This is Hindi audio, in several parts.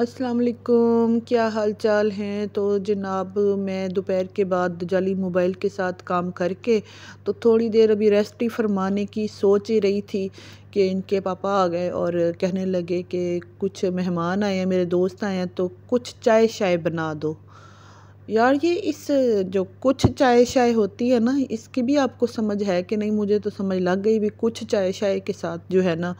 अस्सलाम वालेकुम क्या हाल चाल हैं तो जनाब मैं दोपहर के बाद जाली मोबाइल के साथ काम करके तो थोड़ी देर अभी रेस्ट ही फरमाने की सोच ही रही थी कि इनके पापा आ गए और कहने लगे कि कुछ मेहमान आए हैं मेरे दोस्त आए हैं तो कुछ चाय शाय बना दो यार ये इस जो कुछ चाय शाय होती है ना इसकी भी आपको समझ है कि नहीं मुझे तो समझ लग गई भी कुछ चाय शाय के साथ जो है ना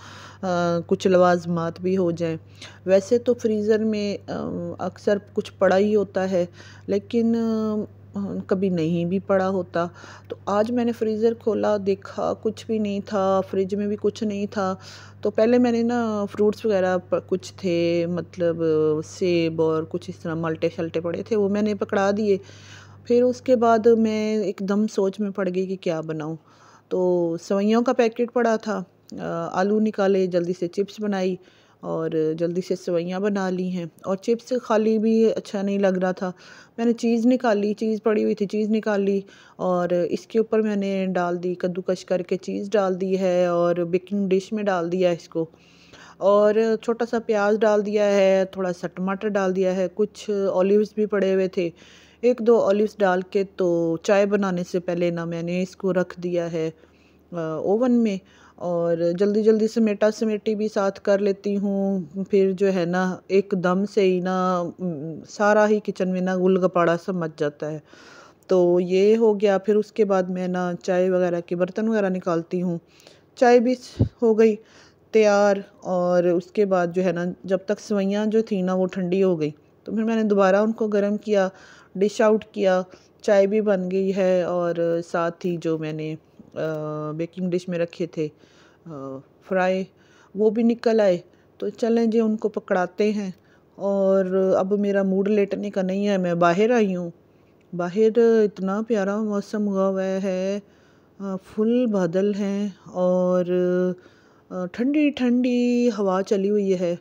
कुछ लवाजमात भी हो जाए वैसे तो फ्रीज़र में अक्सर कुछ पड़ा ही होता है लेकिन कभी नहीं भी पड़ा होता तो आज मैंने फ्रीज़र खोला देखा कुछ भी नहीं था फ्रिज में भी कुछ नहीं था तो पहले मैंने ना फ्रूट्स वगैरह कुछ थे मतलब सेब और कुछ इस तरह मल्टे शल्टे पड़े थे वो मैंने पकड़ा दिए फिर उसके बाद मैं एकदम सोच में पड़ गई कि क्या बनाऊँ तो सवैयों का पैकेट पड़ा था आलू निकाले जल्दी से चिप्स बनाई और जल्दी से सेवैयाँ बना ली हैं और चिप्स खाली भी अच्छा नहीं लग रहा था मैंने चीज़ निकाली चीज़ पड़ी हुई थी चीज़ निकाली और इसके ऊपर मैंने डाल दी कद्दूकश करके चीज़ डाल दी है और बेकिंग डिश में डाल दिया इसको और छोटा सा प्याज डाल दिया है थोड़ा सा टमाटर डाल दिया है कुछ ऑलिवस भी पड़े हुए थे एक दो ऑलिवस डाल के तो चाय बनाने से पहले ना मैंने इसको रख दिया है ओवन में और जल्दी जल्दी समेटा समेटी भी साथ कर लेती हूँ फिर जो है ना एकदम से ही ना सारा ही किचन में ना गुलगपाड़ा सा मच जाता है तो ये हो गया फिर उसके बाद मैं ना चाय वगैरह के बर्तन वगैरह निकालती हूँ चाय भी हो गई तैयार और उसके बाद जो है ना जब तक सवैयाँ जो थी ना वो ठंडी हो गई तो फिर मैंने दोबारा उनको गर्म किया डिश आउट किया चाय भी बन गई है और साथ ही जो मैंने बेकिंग डिश में रखे थे फ्राई वो भी निकल आए तो चलें जी उनको पकड़ाते हैं और अब मेरा मूड लेटने का नहीं है मैं बाहर आई हूँ बाहर इतना प्यारा मौसम हुआ हुआ है फुल बादल हैं और ठंडी ठंडी हवा चली हुई है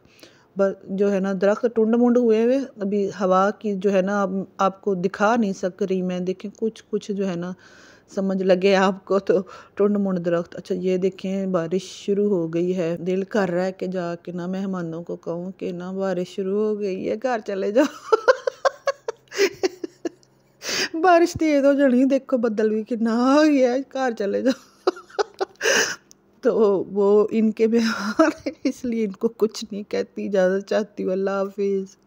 जो है ना दरख्त टुंड मुंड हुए हुए अभी हवा की जो है ना आपको दिखा नहीं सक रही मैं देखें कुछ कुछ जो है ना समझ लगे आपको तो टुंड मुंड दरख्त अच्छा ये देखें बारिश शुरू हो गई है दिल कर रहा है कि जाके ना मेहमानों को कहूँ कि ना बारिश शुरू हो गई है घर चले जाओ बारिश तेज हो जानी देखो बदल भी ना हो गया घर चले जाओ तो वो इनके व्यवहार हैं इसलिए इनको कुछ नहीं कहती ज़्यादा चाहती हूँ अल्लाह हाफिज़